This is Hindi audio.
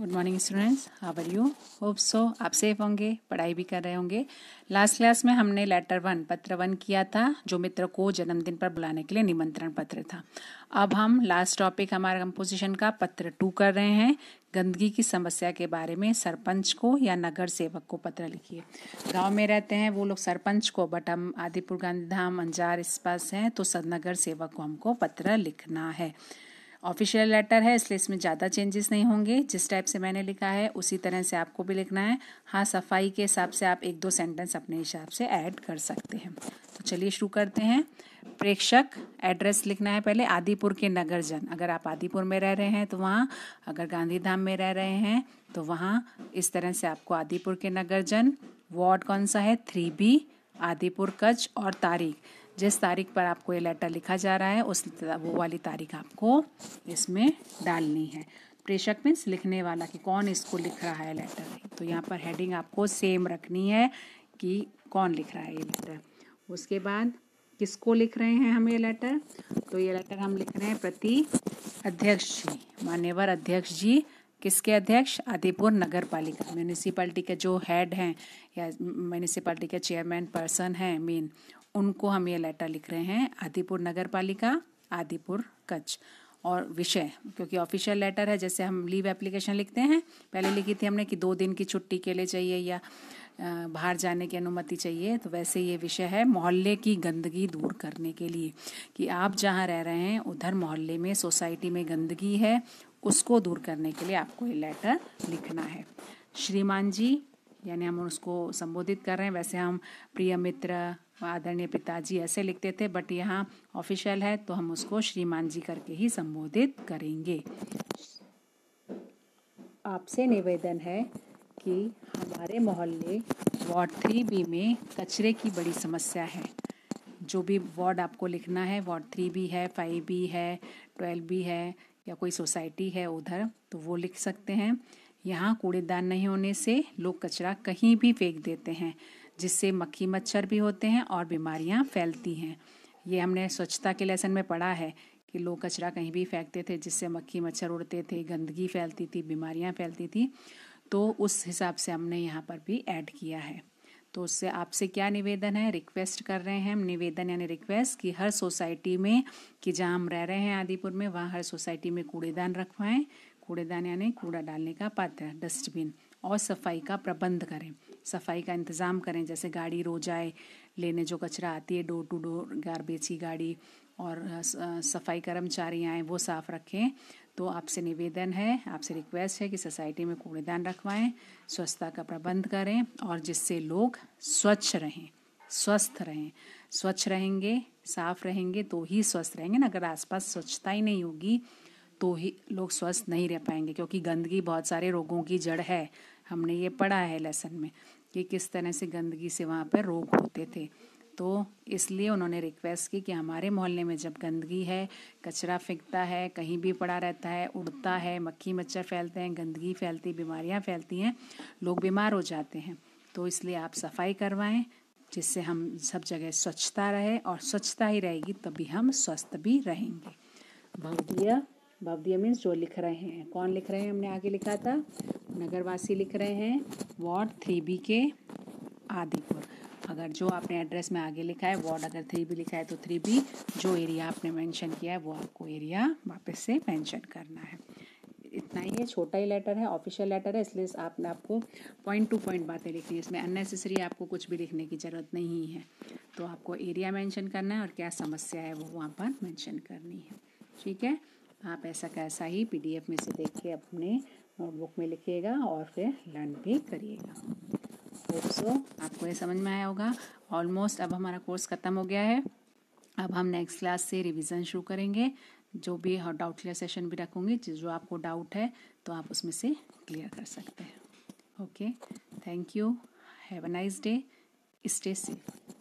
good morning students how are you hope so आप सेफ होंगे पढ़ाई भी कर रहे होंगे लास्ट क्लास में हमने लेटर वन पत्र वन किया था जो मित्र को जन्मदिन पर बुलाने के लिए निमंत्रण पत्र था अब हम लास्ट टॉपिक हमारा कंपोजिशन का पत्र टू कर रहे हैं गंदगी की समस्या के बारे में सरपंच को या नगर सेवक को पत्र लिखिए गांव में रहते हैं वो लोग सरपंच को बट हम आदिपुर गांधीधाम अंजार इस पास हैं तो नगर सेवक को हमको पत्र लिखना है ऑफिशियल लेटर है इसलिए इसमें ज़्यादा चेंजेस नहीं होंगे जिस टाइप से मैंने लिखा है उसी तरह से आपको भी लिखना है हाँ सफाई के हिसाब से आप एक दो सेंटेंस अपने हिसाब से ऐड कर सकते हैं तो चलिए शुरू करते हैं प्रेक्षक एड्रेस लिखना है पहले आदिपुर के नगरजन अगर आप आदिपुर में रह रहे हैं तो वहाँ अगर गांधीधाम में रह रहे हैं तो वहाँ इस तरह से आपको आदिपुर के नगरजन वार्ड कौन सा है थ्री बी आदिपुर कच्छ और तारीख जिस तारीख पर आपको ये लेटर लिखा जा रहा है उस वो वाली तारीख आपको इसमें डालनी है प्रेषक मीन्स लिखने वाला कि कौन इसको लिख रहा है लेटर तो यहाँ पर हेडिंग आपको सेम रखनी है कि कौन लिख रहा है ये लेटर उसके बाद किसको लिख रहे हैं हम ये लेटर तो ये लेटर हम लिख रहे हैं प्रति अध्यक्ष जी मान्यवर अध्यक्ष जी किसके अध्यक्ष आदिपुर नगर पालिका म्यूनिसिपैलिटी के जो हेड हैं या म्यूनिसिपाल्टी के चेयरमैन पर्सन हैं मेन उनको हम ये लेटर लिख रहे हैं आदिपुर नगर पालिका आदिपुर कच्छ और विषय क्योंकि ऑफिशियल लेटर है जैसे हम लीव एप्लीकेशन लिखते हैं पहले लिखी थी हमने कि दो दिन की छुट्टी के लिए चाहिए या बाहर जाने की अनुमति चाहिए तो वैसे ये विषय है मोहल्ले की गंदगी दूर करने के लिए कि आप जहाँ रह रहे हैं उधर मोहल्ले में सोसाइटी में गंदगी है उसको दूर करने के लिए आपको ये लेटर लिखना है श्रीमान जी यानी हम उसको संबोधित कर रहे हैं वैसे हम प्रिय मित्र आदरणीय पिताजी ऐसे लिखते थे बट यहाँ ऑफिशियल है तो हम उसको श्रीमान जी करके ही संबोधित करेंगे आपसे निवेदन है कि हमारे मोहल्ले वार्ड थ्री बी में कचरे की बड़ी समस्या है जो भी वार्ड आपको लिखना है वार्ड थ्री बी है फाइव बी है ट्वेल्व बी है या कोई सोसाइटी है उधर तो वो लिख सकते हैं यहाँ कूड़ेदान नहीं होने से लोग कचरा कहीं भी फेंक देते हैं जिससे मक्खी मच्छर भी होते हैं और बीमारियाँ फैलती हैं ये हमने स्वच्छता के लेसन में पढ़ा है कि लोग कचरा कहीं भी फेंकते थे जिससे मक्खी मच्छर उड़ते थे गंदगी फैलती थी बीमारियाँ फैलती थी तो उस हिसाब से हमने यहाँ पर भी ऐड किया है तो उससे आपसे क्या निवेदन है रिक्वेस्ट कर रहे हैं हम निवेदन यानी रिक्वेस्ट कि हर सोसाइटी में कि जहाँ हम रह रहे हैं आदिपुर में वहाँ हर सोसाइटी में कूड़ेदान रखवाएं कूड़ेदान यानी कूड़ा डालने का पात्र डस्टबिन और सफाई का प्रबंध करें सफाई का इंतज़ाम करें जैसे गाड़ी रो जाए लेने जो कचरा आती है डोर टू डोर गारबेज की गाड़ी और सफाई कर्मचारी आए वो साफ़ रखें तो आपसे निवेदन है आपसे रिक्वेस्ट है कि सोसाइटी में कूड़ेदान रखवाएं स्वच्छता का प्रबंध करें और जिससे लोग स्वच्छ रहें स्वस्थ रहें स्वच्छ रहेंगे साफ रहेंगे तो ही स्वस्थ रहेंगे ना अगर आसपास स्वच्छता ही नहीं होगी तो ही लोग स्वस्थ नहीं रह पाएंगे क्योंकि गंदगी बहुत सारे रोगों की जड़ है हमने ये पढ़ा है लेसन में कि किस तरह से गंदगी से वहाँ पर रोग होते थे तो इसलिए उन्होंने रिक्वेस्ट की कि हमारे मोहल्ले में जब गंदगी है कचरा फेंकता है कहीं भी पड़ा रहता है उड़ता है मक्खी मच्छर फैलते हैं गंदगी फैलती बीमारियाँ फैलती हैं लोग बीमार हो जाते हैं तो इसलिए आप सफाई करवाएं जिससे हम सब जगह स्वच्छता रहे और स्वच्छता ही रहेगी तभी हम स्वस्थ भी रहेंगे भवदिया भवदिया मीन्स जो लिख रहे हैं कौन लिख रहे हैं हमने आगे लिखा था नगरवासी लिख रहे हैं वार्ड थ्री बी के आदिपुर अगर जो आपने एड्रेस में आगे लिखा है वार्ड अगर थ्री बी लिखा है तो थ्री बी जो एरिया आपने मेंशन किया है वो आपको एरिया वापस से मेंशन करना है इतना ही है छोटा ही लेटर है ऑफिशियल लेटर है इसलिए आपने आपको पॉइंट टू पॉइंट बातें लिखनी है इसमें अननेसेसरी आपको कुछ भी लिखने की ज़रूरत नहीं है तो आपको एरिया मैंशन करना है और क्या समस्या है वो वहाँ पर मैंशन करनी है ठीक है आप ऐसा कैसा ही पी में से देख के अपने नोटबुक में लिखिएगा और फिर लर्न भी करिएगा होप सो आपको ये समझ में आया होगा ऑलमोस्ट अब हमारा कोर्स ख़त्म हो गया है अब हम नेक्स्ट क्लास से रिवीजन शुरू करेंगे जो भी डाउट क्लियर सेशन भी रखूँगी जो आपको डाउट है तो आप उसमें से क्लियर कर सकते हैं okay thank you have a nice day stay safe